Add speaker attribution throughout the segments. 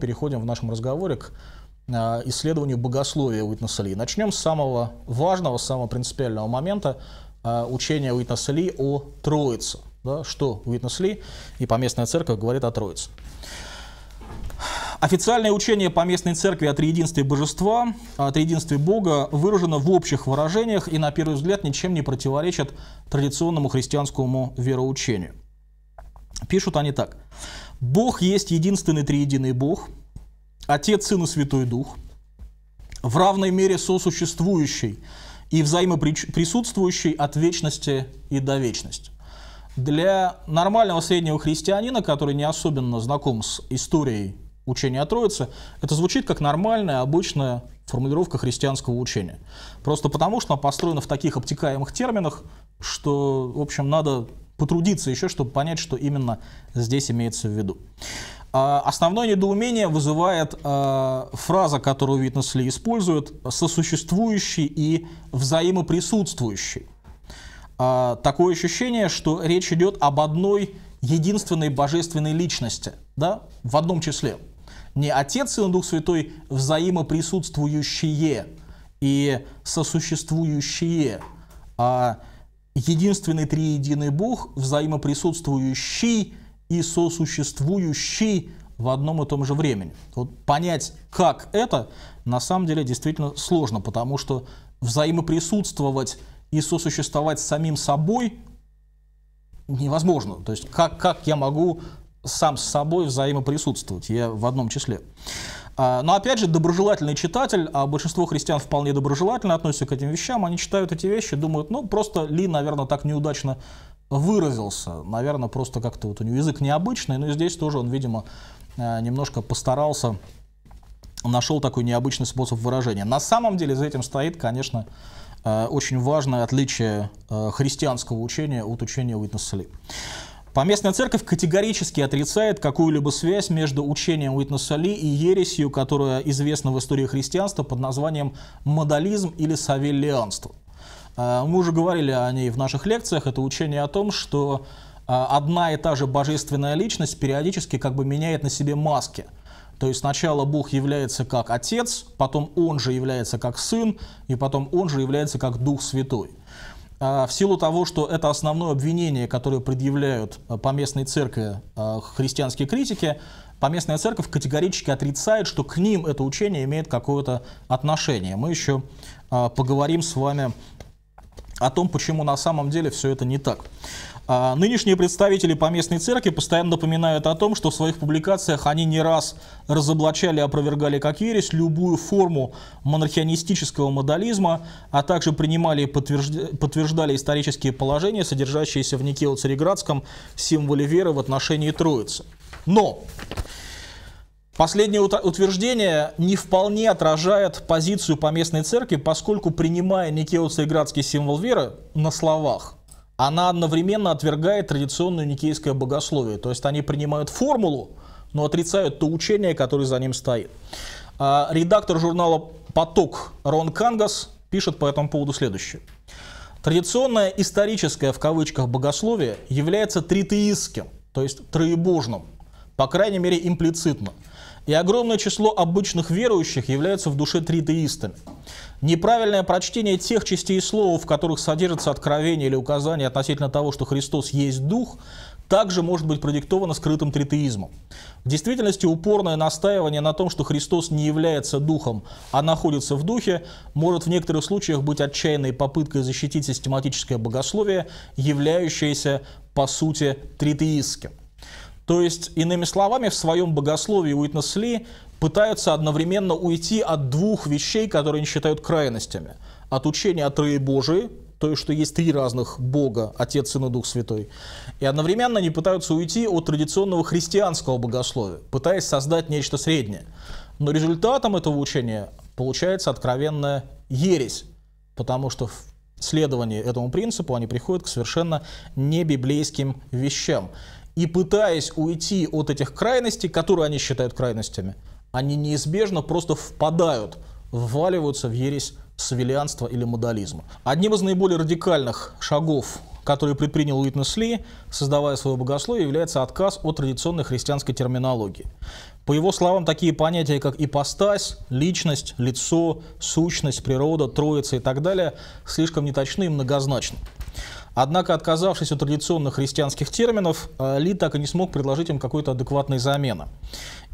Speaker 1: переходим в нашем разговоре к а, исследованию богословия Уитнеса Ли. Начнем с самого важного, самого принципиального момента а, учения Уитнеса Ли о Троице. Да, что Уитнес Ли и поместная церковь говорит о Троице. Официальное учение поместной церкви о триединстве божества, о триединстве Бога выражено в общих выражениях и, на первый взгляд, ничем не противоречит традиционному христианскому вероучению. Пишут они так. Бог есть единственный триединый Бог, Отец, Сын и Святой Дух, в равной мере сосуществующий и взаимоприсутствующий от вечности и до вечности. Для нормального среднего христианина, который не особенно знаком с историей учения о Троице, это звучит как нормальная, обычная формулировка христианского учения. Просто потому, что она построена в таких обтекаемых терминах, что, в общем, надо потрудиться еще, чтобы понять, что именно здесь имеется в виду. А, основное недоумение вызывает а, фраза, которую Витнес Ли использует, сосуществующий и взаимоприсутствующий. А, такое ощущение, что речь идет об одной единственной божественной личности, да, в одном числе. Не Отец и Дух Святой взаимоприсутствующие и сосуществующие, а единственный триединый Бог, взаимоприсутствующий и сосуществующий в одном и том же времени. Вот понять, как это, на самом деле действительно сложно, потому что взаимоприсутствовать и сосуществовать с самим собой невозможно. То есть как, как я могу сам с собой взаимоприсутствовать? Я в одном числе. А, но опять же, доброжелательный читатель, а большинство христиан вполне доброжелательно относятся к этим вещам, они читают эти вещи, думают, ну просто Ли, наверное, так неудачно выразился, наверное, просто как-то вот у него язык необычный, но и здесь тоже он, видимо, э, немножко постарался, нашел такой необычный способ выражения. На самом деле за этим стоит, конечно, э, очень важное отличие э, христианского учения от учения Уитнес Ли. Поместная церковь категорически отрицает какую-либо связь между учением Уитнеса Ли и ересью, которая известна в истории христианства под названием модализм или савеллианство. Э, мы уже говорили о ней в наших лекциях. Это учение о том, что э, одна и та же божественная личность периодически как бы меняет на себе маски. То есть сначала Бог является как Отец, потом Он же является как Сын, и потом Он же является как Дух Святой. А, в силу того, что это основное обвинение, которое предъявляют э, по местной церкви э, христианские критики, поместная церковь категорически отрицает, что к ним это учение имеет какое-то отношение. Мы еще э, поговорим с вами о том, почему на самом деле все это не так. А нынешние представители поместной церкви постоянно напоминают о том, что в своих публикациях они не раз разоблачали и опровергали как ересь любую форму монархианистического модализма, а также принимали и подтверждали исторические положения, содержащиеся в Никео-Цареградском символе веры в отношении Троицы. Но Последнее утверждение не вполне отражает позицию поместной церкви, поскольку, принимая Никео-Цареградский символ веры на словах, она одновременно отвергает традиционное никейское богословие. То есть они принимают формулу, но отрицают то учение, которое за ним стоит. А, редактор журнала «Поток» Рон Кангас пишет по этому поводу следующее. Традиционное историческое в кавычках богословие является тритеистским, то есть троебожным, по крайней мере имплицитно – и огромное число обычных верующих являются в душе тритеистами. Неправильное прочтение тех частей слова, в которых содержится откровение или указание относительно того, что Христос есть Дух, также может быть продиктовано скрытым тритеизмом. В действительности упорное настаивание на том, что Христос не является духом, а находится в духе, может в некоторых случаях быть отчаянной попыткой защитить систематическое богословие, являющееся по сути тритеистским. То есть, иными словами, в своем богословии Уитнес Ли пытаются одновременно уйти от двух вещей, которые они считают крайностями. От учения о трое Троебожии, то есть, что есть три разных Бога, Отец, Сын и Дух Святой. И одновременно они пытаются уйти от традиционного христианского богословия, пытаясь создать нечто среднее. Но результатом этого учения получается откровенная ересь, потому что в следовании этому принципу они приходят к совершенно небиблейским вещам. И пытаясь уйти от этих крайностей, которые они считают крайностями, они неизбежно просто впадают, вваливаются в ересь савелианства или модализма. Одним из наиболее радикальных шагов, которые предпринял Уитнес Ли, создавая свое богословие, является отказ от традиционной христианской терминологии. По его словам, такие понятия, как ипостась, личность, лицо, сущность, природа, троица и так далее, слишком неточны и многозначны. Однако, отказавшись от традиционных христианских терминов, э, Ли так и не смог предложить им какой-то адекватной замены.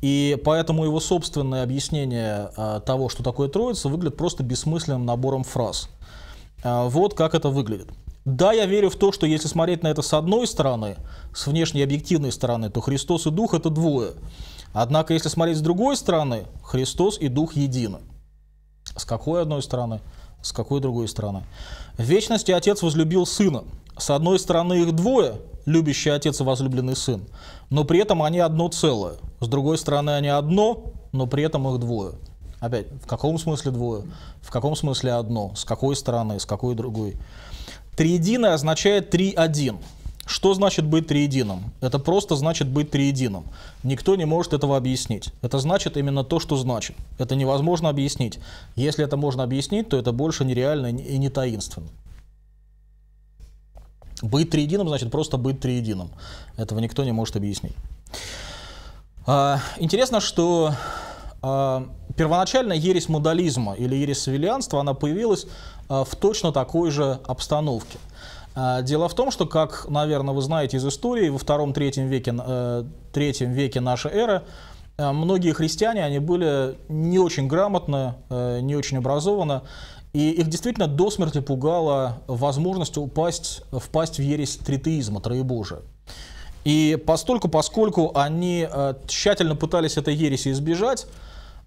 Speaker 1: И поэтому его собственное объяснение э, того, что такое Троица, выглядит просто бессмысленным набором фраз. Э, вот как это выглядит. Да, я верю в то, что если смотреть на это с одной стороны, с внешней объективной стороны, то Христос и Дух – это двое. Однако, если смотреть с другой стороны, Христос и Дух едины. С какой одной стороны? С какой другой стороны? В вечности отец возлюбил сына. С одной стороны их двое, любящий отец и возлюбленный сын, но при этом они одно целое. С другой стороны они одно, но при этом их двое. Опять, в каком смысле двое? В каком смысле одно? С какой стороны? С какой другой? Триединое означает три один. Что значит быть триедином? Это просто значит быть триедином. Никто не может этого объяснить. Это значит именно то, что значит. Это невозможно объяснить. Если это можно объяснить, то это больше нереально и не таинственно. Быть триедином значит просто быть триедином. Этого никто не может объяснить. А, интересно, что а, первоначально ересь модализма или ересь савелианства, она появилась а, в точно такой же обстановке – а, дело в том, что, как, наверное, вы знаете из истории, во втором-третьем веке, э, третьем веке нашей эры э, многие христиане, они были не очень грамотны, э, не очень образованы, и их действительно до смерти пугала возможность упасть, впасть в ересь тритеизма, троебожия. И постольку, поскольку они тщательно пытались этой ереси избежать,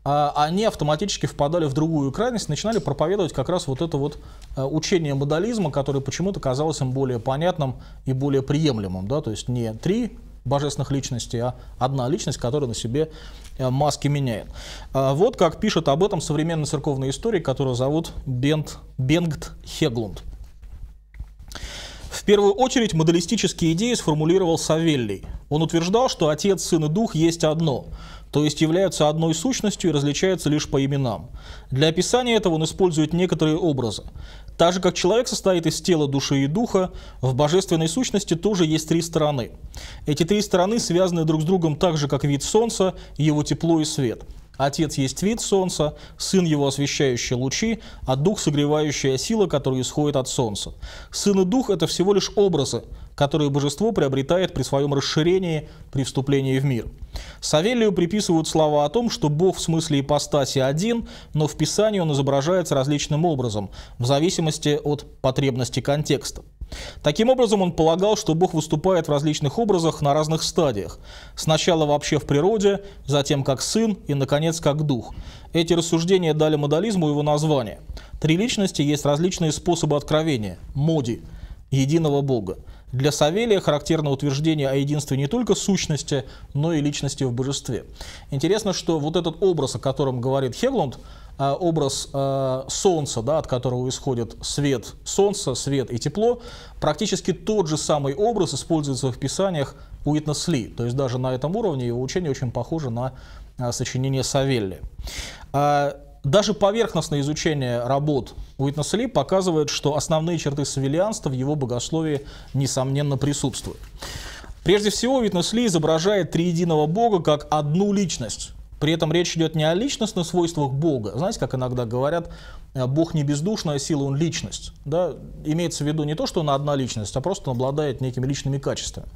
Speaker 1: а они автоматически впадали в другую крайность, начинали проповедовать как раз вот это вот э, учение модализма, которое почему-то казалось им более понятным и более приемлемым. Да? То есть не три божественных личности, а одна личность, которая на себе э, маски меняет. А вот как пишет об этом современный церковный историк, которого зовут Бенд Бенгт Хеглунд. В первую очередь моделистические идеи сформулировал Савелий. Он утверждал, что Отец, Сын и Дух есть одно, то есть являются одной сущностью и различаются лишь по именам. Для описания этого он использует некоторые образы. Так же, как человек состоит из тела, души и духа, в божественной сущности тоже есть три стороны. Эти три стороны связаны друг с другом так же, как вид солнца, его тепло и свет – Отец есть вид солнца, сын его освещающий лучи, а дух согревающая сила, которая исходит от солнца. Сын и дух – это всего лишь образы, которые божество приобретает при своем расширении, при вступлении в мир. Савелию приписывают слова о том, что Бог в смысле ипостаси один, но в Писании он изображается различным образом, в зависимости от потребности контекста. Таким образом, он полагал, что Бог выступает в различных образах на разных стадиях. Сначала вообще в природе, затем как сын и, наконец, как дух. Эти рассуждения дали модализму его название. Три личности есть различные способы откровения – моди, единого Бога. Для Савелия характерно утверждение о единстве не только сущности, но и личности в божестве. Интересно, что вот этот образ, о котором говорит Хеглунд – Э, образ э, солнца, да, от которого исходит свет солнца, свет и тепло, практически тот же самый образ используется в писаниях Уитна Сли. То есть даже на этом уровне его учение очень похоже на э, сочинение Савелли. Даже поверхностное изучение работ Уитнеса Ли показывает, что основные черты савелианства в его богословии, несомненно, присутствуют. Прежде всего, Уитнес Ли изображает триединого бога как одну личность, при этом речь идет не о личностных свойствах Бога. Знаете, как иногда говорят, э, Бог не бездушная сила, он личность. Да? Имеется в виду не то, что он одна личность, а просто он обладает некими личными качествами.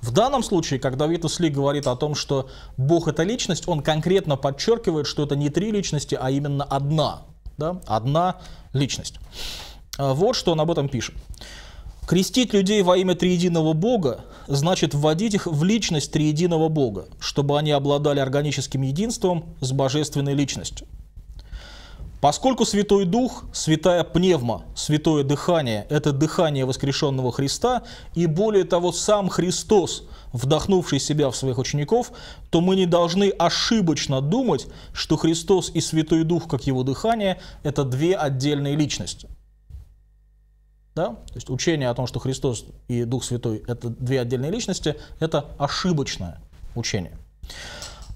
Speaker 1: В данном случае, когда Витус Ли говорит о том, что Бог это личность, он конкретно подчеркивает, что это не три личности, а именно одна. Да? Одна личность. Э, вот что он об этом пишет. Крестить людей во имя триединого Бога значит вводить их в личность триединого Бога, чтобы они обладали органическим единством с божественной личностью. Поскольку Святой Дух, Святая Пневма, Святое Дыхание – это дыхание воскрешенного Христа, и более того, сам Христос, вдохнувший себя в своих учеников, то мы не должны ошибочно думать, что Христос и Святой Дух, как его дыхание, это две отдельные личности. Да? То есть учение о том, что Христос и Дух Святой – это две отдельные личности, это ошибочное учение.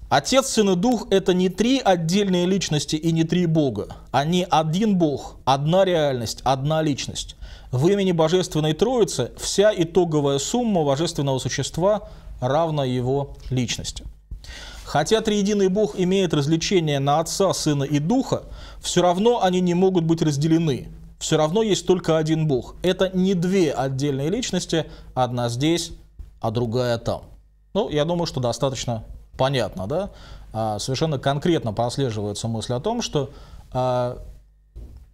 Speaker 1: Отец, Сын и Дух – это не три отдельные личности и не три Бога. Они один Бог, одна реальность, одна личность. В имени Божественной Троицы вся итоговая сумма Божественного Существа равна Его личности. Хотя триединый Бог имеет развлечение на Отца, Сына и Духа, все равно они не могут быть разделены, все равно есть только один Бог. Это не две отдельные личности, одна здесь, а другая там. Ну, я думаю, что достаточно понятно, да? А, совершенно конкретно прослеживается мысль о том, что а,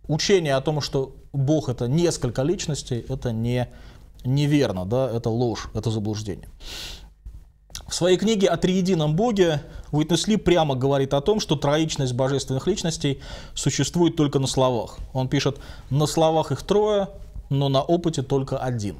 Speaker 1: учение о том, что Бог это несколько личностей, это не неверно, да, это ложь, это заблуждение. В своей книге о триедином Боге Уитнесли прямо говорит о том, что троичность божественных личностей существует только на словах. Он пишет, на словах их трое, но на опыте только один.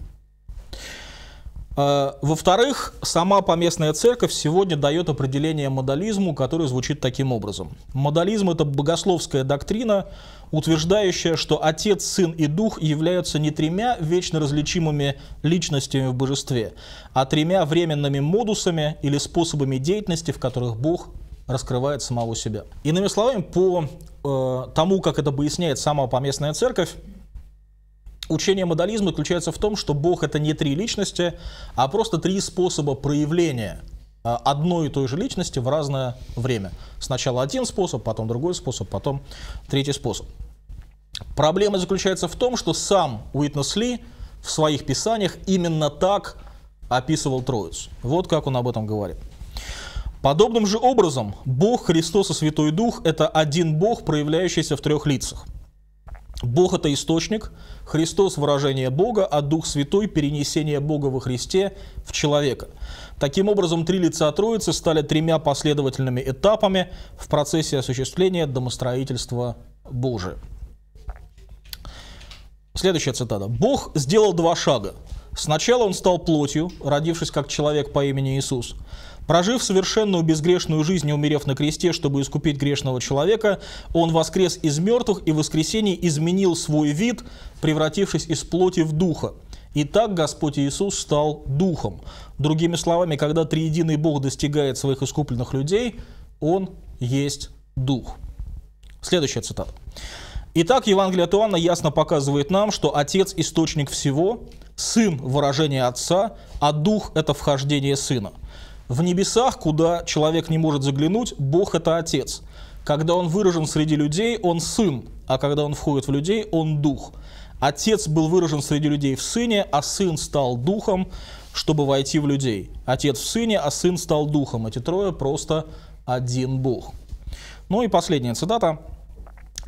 Speaker 1: Э, во-вторых, сама поместная церковь сегодня дает определение модализму, которое звучит таким образом. Модализм – это богословская доктрина, утверждающая, что Отец, Сын и Дух являются не тремя вечно различимыми личностями в Божестве, а тремя временными модусами или способами деятельности, в которых Бог раскрывает самого себя. Иными словами, по э, тому, как это поясняет сама поместная церковь, Учение модализма заключается в том, что Бог это не три личности, а просто три способа проявления – Э, одной и той же личности в разное время. Сначала один способ, потом другой способ, потом третий способ. Проблема заключается в том, что сам Уитнес Ли в своих писаниях именно так описывал Троицу. Вот как он об этом говорит. Подобным же образом Бог, Христос и Святой Дух – это один Бог, проявляющийся в трех лицах – Бог – это источник, Христос – выражение Бога, а Дух Святой – перенесение Бога во Христе в человека. Таким образом, три лица Троицы стали тремя последовательными этапами в процессе осуществления домостроительства Божия. Следующая цитата. «Бог сделал два шага Сначала он стал плотью, родившись как человек по имени Иисус. Прожив совершенную безгрешную жизнь и умерев на кресте, чтобы искупить грешного человека, он воскрес из мертвых и в воскресенье изменил свой вид, превратившись из плоти в духа. И так Господь Иисус стал духом. Другими словами, когда триединый Бог достигает своих искупленных людей, он есть дух. Следующая цитата. Итак, Евангелие от Иоанна ясно показывает нам, что Отец – источник всего, Сын – выражение Отца, а Дух – это вхождение Сына. В небесах, куда человек не может заглянуть, Бог – это Отец. Когда он выражен среди людей, он Сын, а когда он входит в людей, он Дух. Отец был выражен среди людей в Сыне, а Сын стал Духом, чтобы войти в людей. Отец в Сыне, а Сын стал Духом. Эти трое просто один Бог. Ну и последняя цитата –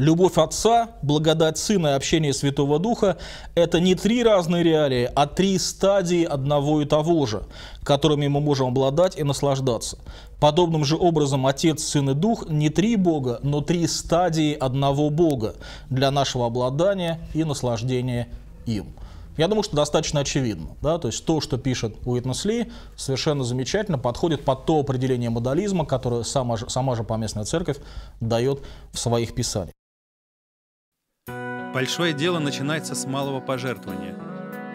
Speaker 1: Любовь Отца, благодать Сына и общение Святого Духа – это не три разные реалии, а три стадии одного и того же, которыми мы можем обладать и наслаждаться. Подобным же образом Отец, Сын и Дух – не три Бога, но три стадии одного Бога для нашего обладания и наслаждения им. Я думаю, что достаточно очевидно. Да? То есть то, что пишет Уитнес Ли, совершенно замечательно подходит под то определение модализма, которое сама же, сама же поместная церковь дает в своих писаниях. Большое дело начинается с малого пожертвования.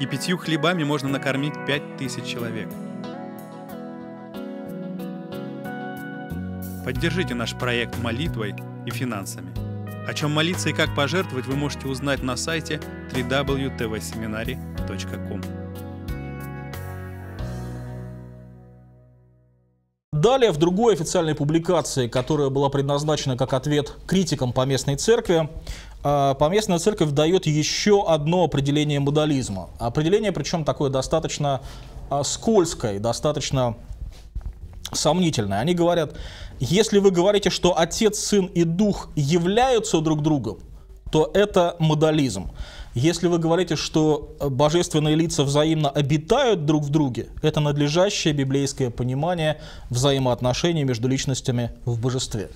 Speaker 1: И пятью хлебами можно накормить пять тысяч человек. Поддержите наш проект молитвой и финансами. О чем молиться и как пожертвовать вы можете узнать на сайте www.tvseminary.com. Далее, в другой официальной публикации, которая была предназначена как ответ критикам по местной церкви, а, поместная церковь дает еще одно определение модализма. Определение, причем такое достаточно а, скользкое, достаточно сомнительное. Они говорят, если вы говорите, что Отец, Сын и Дух являются друг другом, то это модализм. Если вы говорите, что э, божественные лица взаимно обитают друг в друге, это надлежащее библейское понимание взаимоотношений между личностями в божестве.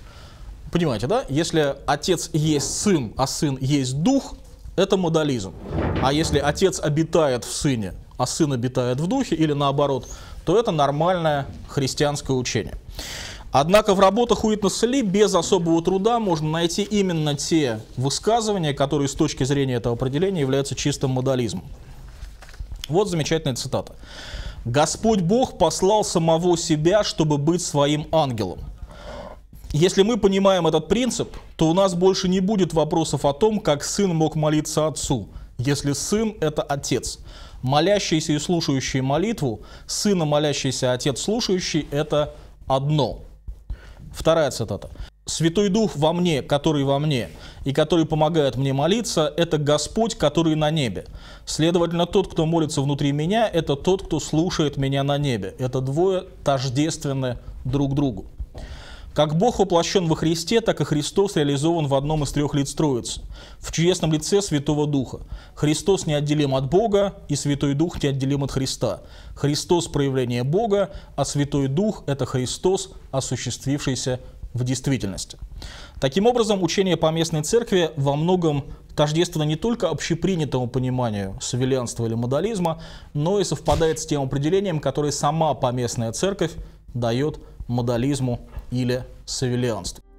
Speaker 1: Понимаете, да? Если отец есть сын, а сын есть дух, это модализм. А если отец обитает в сыне, а сын обитает в духе, или наоборот, то это нормальное христианское учение. Однако в работах Уитнеса Ли без особого труда можно найти именно те высказывания, которые с точки зрения этого определения являются чистым модализмом. Вот замечательная цитата. «Господь Бог послал самого себя, чтобы быть своим ангелом. Если мы понимаем этот принцип, то у нас больше не будет вопросов о том, как сын мог молиться отцу, если сын – это отец. Молящийся и слушающий молитву, сына молящийся, отец слушающий – это одно. Вторая цитата. «Святой Дух во мне, который во мне, и который помогает мне молиться, это Господь, который на небе. Следовательно, тот, кто молится внутри меня, это тот, кто слушает меня на небе. Это двое тождественны друг другу». Как Бог воплощен во Христе, так и Христос реализован в одном из трех лиц Троицы, в чудесном лице Святого Духа. Христос неотделим от Бога, и Святой Дух неотделим от Христа. Христос – проявление Бога, а Святой Дух – это Христос, осуществившийся в действительности. Таким образом, учение по местной церкви во многом тождественно не только общепринятому пониманию савелианства или модализма, но и совпадает с тем определением, которое сама поместная церковь дает модализму или савелианству.